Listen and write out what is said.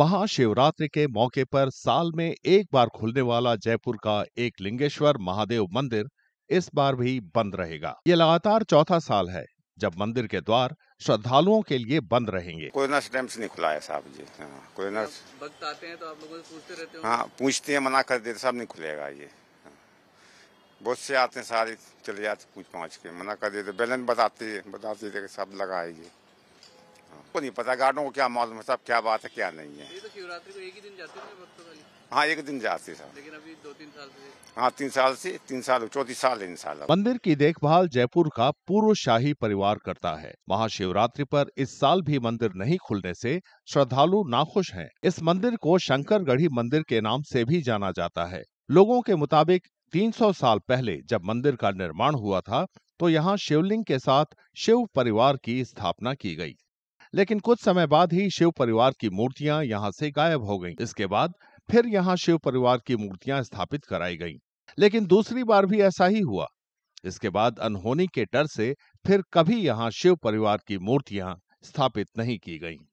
महाशिवरात्रि के मौके पर साल में एक बार खुलने वाला जयपुर का एक लिंगेश्वर महादेव मंदिर इस बार भी बंद रहेगा ये लगातार चौथा साल है जब मंदिर के द्वार श्रद्धालुओं के लिए बंद रहेंगे कोरोना टाइम से नहीं खुला है साहब जी हाँ, कोरोना भक्त आते हैं तो आप लोगों से पूछते रहते हैं हाँ पूछते हैं मना कर देते साहब नहीं खुलेगा ये हाँ। बहुत से आते हैं सारे चले जाते पूछ पाँच के मना कर देते बैलेंस बताते बताते साहब लगाएगी को नहीं पता गार्डों को क्या मालूम है क्या बात है क्या नहीं है तो एक दिन हाँ एक दिन जाते लेकिन अभी दो तीन साल से हाँ तीन साल से तीन साल चौथी साल इन साल मंदिर की देखभाल जयपुर का पूर्व शाही परिवार करता है महाशिवरात्रि पर इस साल भी मंदिर नहीं खुलने से श्रद्धालु नाखुश हैं। इस मंदिर को शंकरगढ़ी मंदिर के नाम से भी जाना जाता है लोगों के मुताबिक 300 साल पहले जब मंदिर का निर्माण हुआ था तो यहाँ शिवलिंग के साथ शिव परिवार की स्थापना की गयी लेकिन कुछ समय बाद ही शिव परिवार की मूर्तियां यहां से गायब हो गईं। इसके बाद फिर यहां शिव परिवार की मूर्तियां स्थापित कराई गईं। लेकिन दूसरी बार भी ऐसा ही हुआ इसके बाद अनहोनी के डर से फिर कभी यहाँ शिव परिवार की मूर्तियां स्थापित नहीं की गईं।